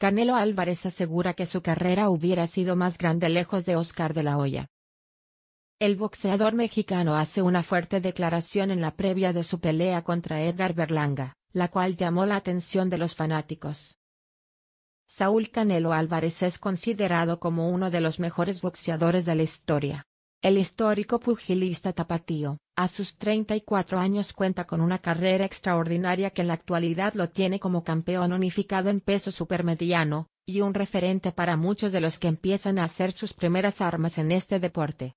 Canelo Álvarez asegura que su carrera hubiera sido más grande lejos de Oscar de la Hoya. El boxeador mexicano hace una fuerte declaración en la previa de su pelea contra Edgar Berlanga, la cual llamó la atención de los fanáticos. Saúl Canelo Álvarez es considerado como uno de los mejores boxeadores de la historia. El histórico pugilista tapatío, a sus 34 años cuenta con una carrera extraordinaria que en la actualidad lo tiene como campeón unificado en peso supermediano, y un referente para muchos de los que empiezan a hacer sus primeras armas en este deporte.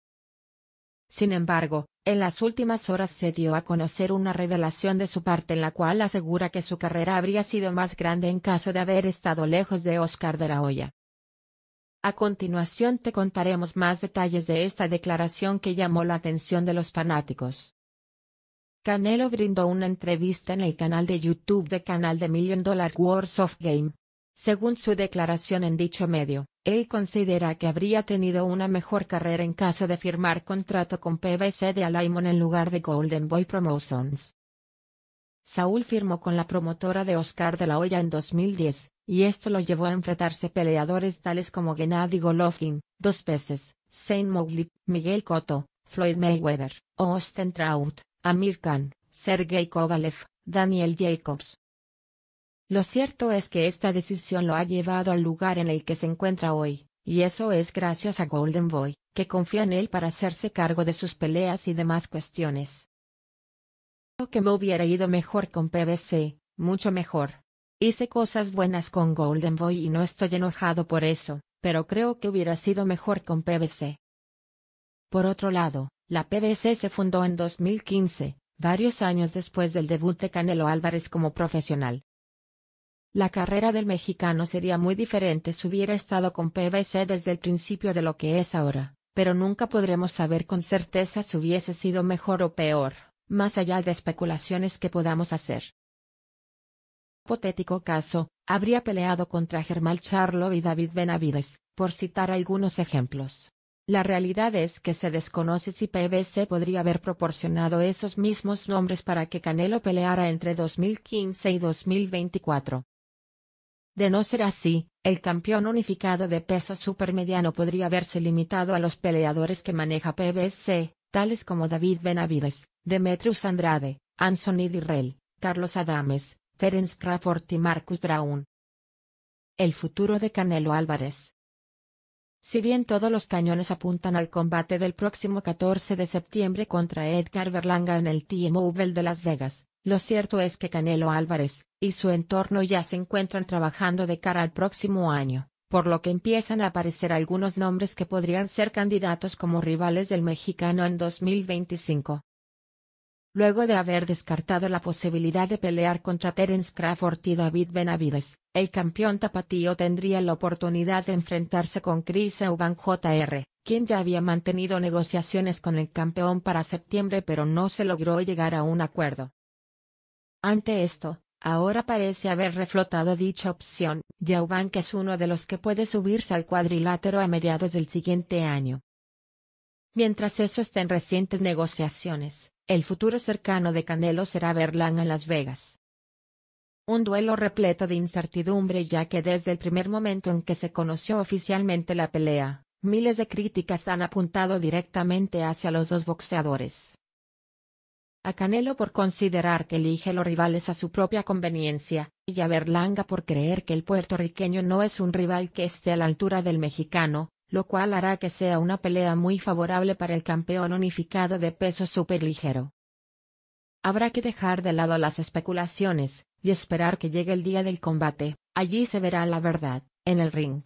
Sin embargo, en las últimas horas se dio a conocer una revelación de su parte en la cual asegura que su carrera habría sido más grande en caso de haber estado lejos de Oscar de la Hoya. A continuación te contaremos más detalles de esta declaración que llamó la atención de los fanáticos. Canelo brindó una entrevista en el canal de YouTube de canal de Million Dollar Wars of Game. Según su declaración en dicho medio, él considera que habría tenido una mejor carrera en caso de firmar contrato con PBC de Alaimon en lugar de Golden Boy Promotions. Saúl firmó con la promotora de Oscar de la Hoya en 2010, y esto lo llevó a enfrentarse peleadores tales como Gennady Golovkin, dos veces, Saint Mowgli, Miguel Cotto, Floyd Mayweather, Austin Trout, Amir Khan, Sergey Kovalev, Daniel Jacobs. Lo cierto es que esta decisión lo ha llevado al lugar en el que se encuentra hoy, y eso es gracias a Golden Boy, que confía en él para hacerse cargo de sus peleas y demás cuestiones que me hubiera ido mejor con PVC, mucho mejor. Hice cosas buenas con Golden Boy y no estoy enojado por eso, pero creo que hubiera sido mejor con PVC. Por otro lado, la PVC se fundó en 2015, varios años después del debut de Canelo Álvarez como profesional. La carrera del mexicano sería muy diferente si hubiera estado con PVC desde el principio de lo que es ahora, pero nunca podremos saber con certeza si hubiese sido mejor o peor más allá de especulaciones que podamos hacer. Potético caso, habría peleado contra Germán Charlo y David Benavides, por citar algunos ejemplos. La realidad es que se desconoce si PBC podría haber proporcionado esos mismos nombres para que Canelo peleara entre 2015 y 2024. De no ser así, el campeón unificado de peso supermediano podría haberse limitado a los peleadores que maneja PBC, tales como David Benavides, Demetrius Andrade, Anson Dirrell, Carlos Adames, Terence Crawford y Marcus Brown. El futuro de Canelo Álvarez. Si bien todos los cañones apuntan al combate del próximo 14 de septiembre contra Edgar Berlanga en el T-Mobile de Las Vegas, lo cierto es que Canelo Álvarez y su entorno ya se encuentran trabajando de cara al próximo año por lo que empiezan a aparecer algunos nombres que podrían ser candidatos como rivales del mexicano en 2025. Luego de haber descartado la posibilidad de pelear contra Terence Crawford y David Benavides, el campeón tapatío tendría la oportunidad de enfrentarse con Chris Eubank Jr., quien ya había mantenido negociaciones con el campeón para septiembre pero no se logró llegar a un acuerdo. Ante esto, Ahora parece haber reflotado dicha opción. que es uno de los que puede subirse al cuadrilátero a mediados del siguiente año. Mientras eso está en recientes negociaciones, el futuro cercano de Canelo será Berlán en Las Vegas. Un duelo repleto de incertidumbre ya que desde el primer momento en que se conoció oficialmente la pelea, miles de críticas han apuntado directamente hacia los dos boxeadores a Canelo por considerar que elige los rivales a su propia conveniencia, y a Berlanga por creer que el puertorriqueño no es un rival que esté a la altura del mexicano, lo cual hará que sea una pelea muy favorable para el campeón unificado de peso superligero. Habrá que dejar de lado las especulaciones, y esperar que llegue el día del combate, allí se verá la verdad, en el ring.